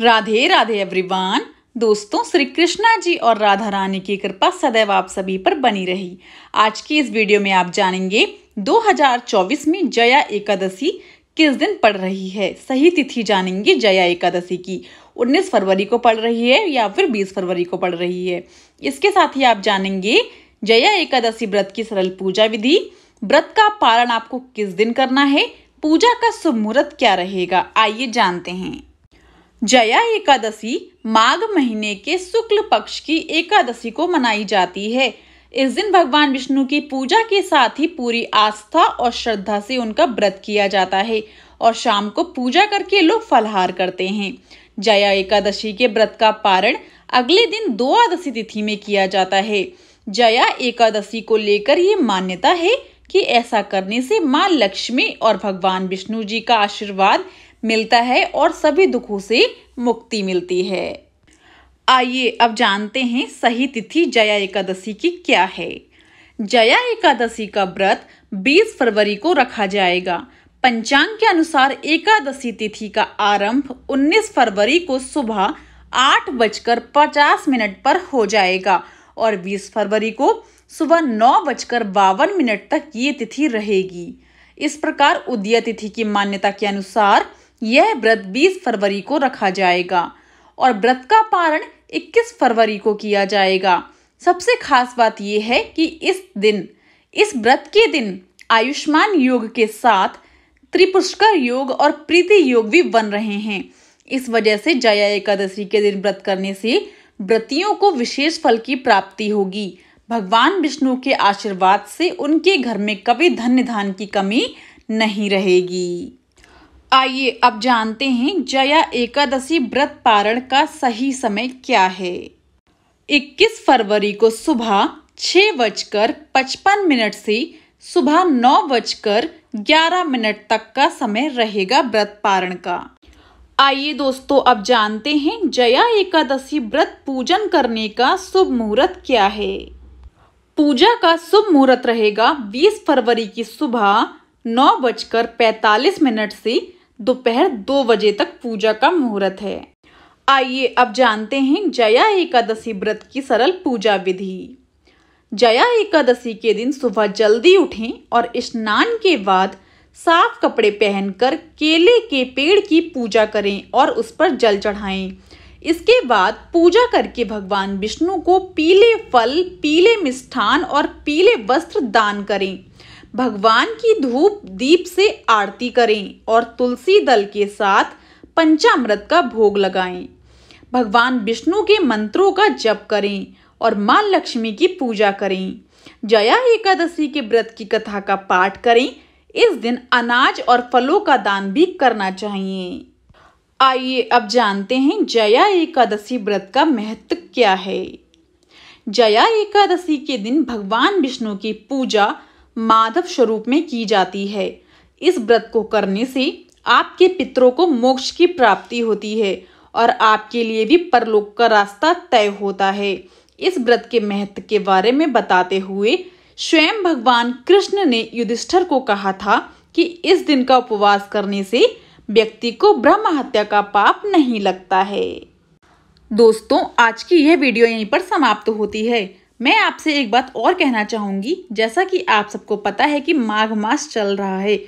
Radhe Radhe everyone दोस्तों श्री कृष्णा जी और राधा रानी की कृपा सदैव आप सभी पर बनी रही आज की इस वीडियो में आप जानेंगे 2024 में जया एकादशी किस दिन पड़ रही है सही तिथि जानेंगे जया एकादशी की 19 फरवरी को पड़ रही है या फिर 20 फरवरी को पड़ रही है इसके साथ ही आप जानेंगे जया एकादशी व्रत की सरल पूजा विधि व्रत का पालन आपको किस दिन करना है पूजा का शुभ मुहूर्त क्या रहेगा आइए जानते हैं जया एकादशी माघ महीने के शुक्ल पक्ष की एकादशी को मनाई जाती है इस दिन भगवान विष्णु की पूजा के साथ ही पूरी आस्था और श्रद्धा से उनका व्रत किया जाता है और शाम को पूजा करके लोग फलहार करते हैं जया एकादशी के व्रत का पारण अगले दिन द्वादशी तिथि में किया जाता है जया एकादशी को लेकर ये मान्यता है कि ऐसा करने से माँ लक्ष्मी और भगवान विष्णु जी का आशीर्वाद मिलता है और सभी दुखों से मुक्ति मिलती है आइए अब जानते हैं सही तिथि जया एकादशी की क्या है जया एकादशी का व्रत 20 फरवरी को रखा जाएगा पंचांग के अनुसार एकादशी तिथि का आरंभ 19 फरवरी को सुबह आठ बजकर पचास मिनट पर हो जाएगा और 20 फरवरी को सुबह नौ बजकर बावन मिनट तक ये तिथि रहेगी इस प्रकार उदय तिथि की मान्यता के अनुसार यह व्रत 20 फरवरी को रखा जाएगा और व्रत का पारण 21 फरवरी को किया जाएगा सबसे खास बात यह है कि इस दिन इस व्रत के दिन आयुष्मान योग के साथ त्रिपुष्कर योग और प्रीति योग भी बन रहे हैं इस वजह से जया एकादशी के दिन व्रत करने से व्रतियों को विशेष फल की प्राप्ति होगी भगवान विष्णु के आशीर्वाद से उनके घर में कभी धन धान की कमी नहीं रहेगी आइए अब जानते हैं जया एकादशी व्रत पारण का सही समय क्या है 21 फरवरी को सुबह छह बजकर पचपन मिनट से सुबह नौ बजकर ग्यारह मिनट तक का समय रहेगा व्रत पारण का आइए दोस्तों अब जानते हैं जया एकादशी व्रत पूजन करने का शुभ मुहूर्त क्या है पूजा का शुभ मुहूर्त रहेगा 20 फरवरी की सुबह नौ बजकर पैतालीस मिनट से दोपहर दो बजे तक पूजा का मुहूर्त है आइए अब जानते हैं जया एकादशी व्रत की सरल पूजा विधि जया एकादशी के दिन सुबह जल्दी उठें और स्नान के बाद साफ कपड़े पहनकर केले के पेड़ की पूजा करें और उस पर जल चढ़ाएं इसके बाद पूजा करके भगवान विष्णु को पीले फल पीले मिष्ठान और पीले वस्त्र दान करें भगवान की धूप दीप से आरती करें और तुलसी दल के साथ पंचामृत का भोग लगाएं भगवान विष्णु के मंत्रों का जप करें और माँ लक्ष्मी की पूजा करें जया एकादशी के व्रत की कथा का पाठ करें इस दिन अनाज और फलों का दान भी करना चाहिए आइए अब जानते हैं जया एकादशी व्रत का महत्व क्या है जया एकादशी के दिन भगवान विष्णु की पूजा माधव स्वरूप में की जाती है इस व्रत को करने से आपके पितरों को मोक्ष की प्राप्ति होती है और आपके लिए भी परलोक का रास्ता तय होता है इस व्रत के महत्व के बारे में बताते हुए स्वयं भगवान कृष्ण ने युधिष्ठर को कहा था कि इस दिन का उपवास करने से व्यक्ति को ब्रह्म हत्या का पाप नहीं लगता है दोस्तों आज की यह वीडियो यहीं पर समाप्त होती है मैं आपसे एक बात और कहना चाहूँगी जैसा कि आप सबको पता है कि माघ मास चल रहा है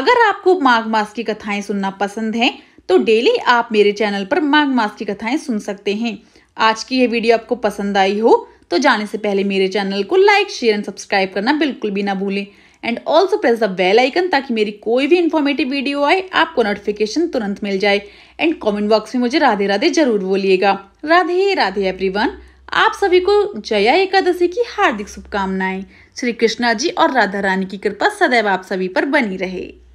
अगर आपको माघ मास की कथाएं सुनना पसंद है तो डेली आप मेरे चैनल पर माघ मास की कथाएं सुन सकते हैं आज की यह वीडियो आपको पसंद आई हो तो जाने से पहले मेरे चैनल को लाइक शेयर एंड सब्सक्राइब करना बिल्कुल भी ना भूलें and also press the bell icon ताकि मेरी कोई भी इन्फॉर्मेटिव वीडियो आए आपको नोटिफिकेशन तुरंत मिल जाए एंड कमेंट बॉक्स में मुझे राधे राधे जरूर बोलिएगा राधे राधे एवरीवन आप सभी को जया एकादशी की हार्दिक शुभकामनाएं श्री कृष्णा जी और राधा रानी की कृपा सदैव आप सभी पर बनी रहे